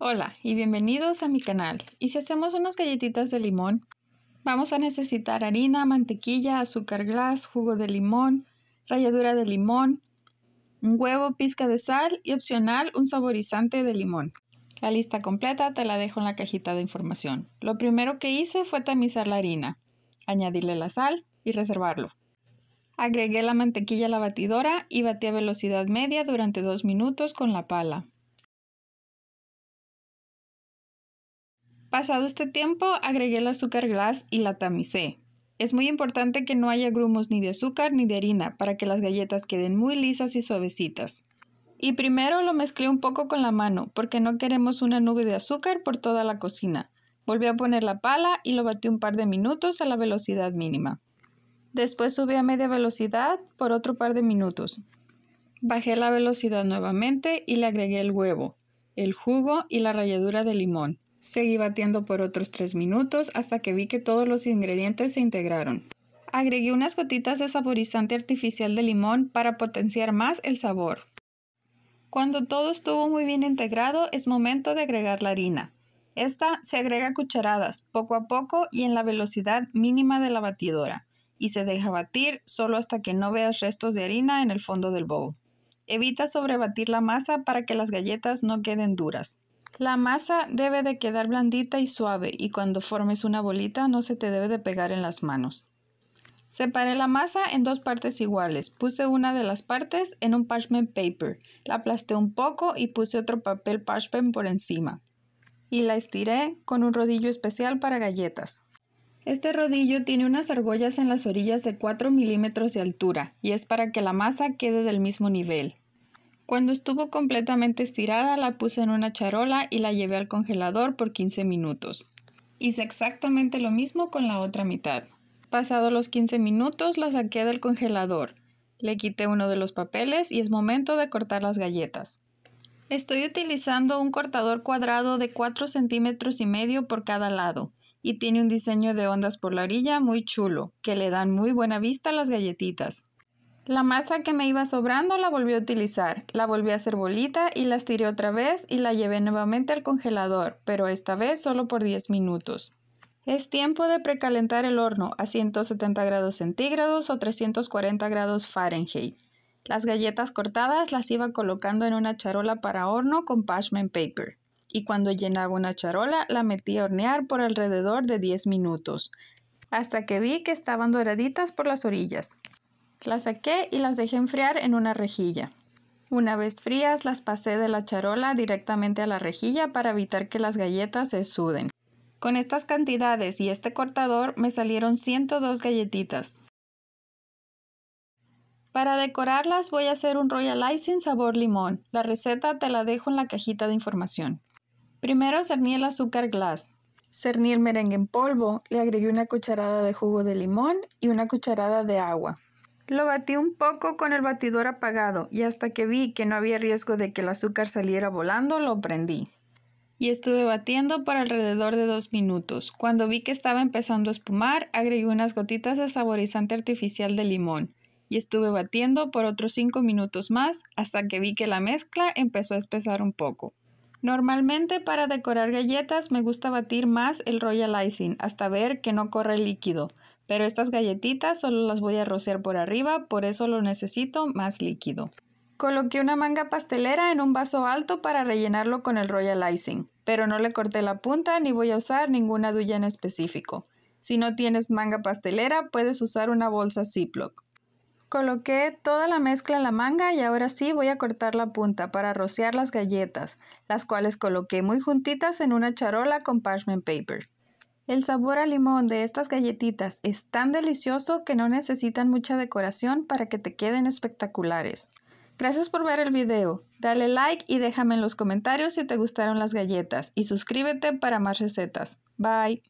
Hola y bienvenidos a mi canal. Y si hacemos unas galletitas de limón, vamos a necesitar harina, mantequilla, azúcar glass, jugo de limón, ralladura de limón, un huevo, pizca de sal y opcional un saborizante de limón. La lista completa te la dejo en la cajita de información. Lo primero que hice fue tamizar la harina, añadirle la sal y reservarlo. Agregué la mantequilla a la batidora y batí a velocidad media durante 2 minutos con la pala. Pasado este tiempo, agregué el azúcar glass y la tamicé. Es muy importante que no haya grumos ni de azúcar ni de harina para que las galletas queden muy lisas y suavecitas. Y primero lo mezclé un poco con la mano porque no queremos una nube de azúcar por toda la cocina. Volví a poner la pala y lo batí un par de minutos a la velocidad mínima. Después subí a media velocidad por otro par de minutos. Bajé la velocidad nuevamente y le agregué el huevo, el jugo y la ralladura de limón. Seguí batiendo por otros 3 minutos hasta que vi que todos los ingredientes se integraron. Agregué unas gotitas de saborizante artificial de limón para potenciar más el sabor. Cuando todo estuvo muy bien integrado, es momento de agregar la harina. Esta se agrega cucharadas, poco a poco y en la velocidad mínima de la batidora, y se deja batir solo hasta que no veas restos de harina en el fondo del bowl. Evita sobrebatir la masa para que las galletas no queden duras. La masa debe de quedar blandita y suave y cuando formes una bolita no se te debe de pegar en las manos. Separé la masa en dos partes iguales. Puse una de las partes en un parchment paper. La aplasté un poco y puse otro papel parchment por encima. Y la estiré con un rodillo especial para galletas. Este rodillo tiene unas argollas en las orillas de 4 milímetros de altura y es para que la masa quede del mismo nivel. Cuando estuvo completamente estirada, la puse en una charola y la llevé al congelador por 15 minutos. Hice exactamente lo mismo con la otra mitad. Pasados los 15 minutos, la saqué del congelador. Le quité uno de los papeles y es momento de cortar las galletas. Estoy utilizando un cortador cuadrado de 4 centímetros y medio por cada lado y tiene un diseño de ondas por la orilla muy chulo, que le dan muy buena vista a las galletitas. La masa que me iba sobrando la volví a utilizar, la volví a hacer bolita y las tiré otra vez y la llevé nuevamente al congelador, pero esta vez solo por 10 minutos. Es tiempo de precalentar el horno a 170 grados centígrados o 340 grados Fahrenheit. Las galletas cortadas las iba colocando en una charola para horno con parchment paper y cuando llenaba una charola la metí a hornear por alrededor de 10 minutos, hasta que vi que estaban doraditas por las orillas. Las saqué y las dejé enfriar en una rejilla. Una vez frías, las pasé de la charola directamente a la rejilla para evitar que las galletas se suden. Con estas cantidades y este cortador me salieron 102 galletitas. Para decorarlas voy a hacer un Royal Icing sabor limón. La receta te la dejo en la cajita de información. Primero cerní el azúcar glass. Cerní el merengue en polvo, le agregué una cucharada de jugo de limón y una cucharada de agua. Lo batí un poco con el batidor apagado y hasta que vi que no había riesgo de que el azúcar saliera volando, lo prendí. Y estuve batiendo por alrededor de dos minutos. Cuando vi que estaba empezando a espumar, agregué unas gotitas de saborizante artificial de limón y estuve batiendo por otros cinco minutos más hasta que vi que la mezcla empezó a espesar un poco. Normalmente para decorar galletas me gusta batir más el royal icing hasta ver que no corre líquido, pero estas galletitas solo las voy a rociar por arriba, por eso lo necesito más líquido. Coloqué una manga pastelera en un vaso alto para rellenarlo con el royal icing, pero no le corté la punta ni voy a usar ninguna duya en específico. Si no tienes manga pastelera, puedes usar una bolsa Ziploc. Coloqué toda la mezcla en la manga y ahora sí voy a cortar la punta para rociar las galletas, las cuales coloqué muy juntitas en una charola con parchment paper. El sabor a limón de estas galletitas es tan delicioso que no necesitan mucha decoración para que te queden espectaculares. Gracias por ver el video. Dale like y déjame en los comentarios si te gustaron las galletas y suscríbete para más recetas. Bye.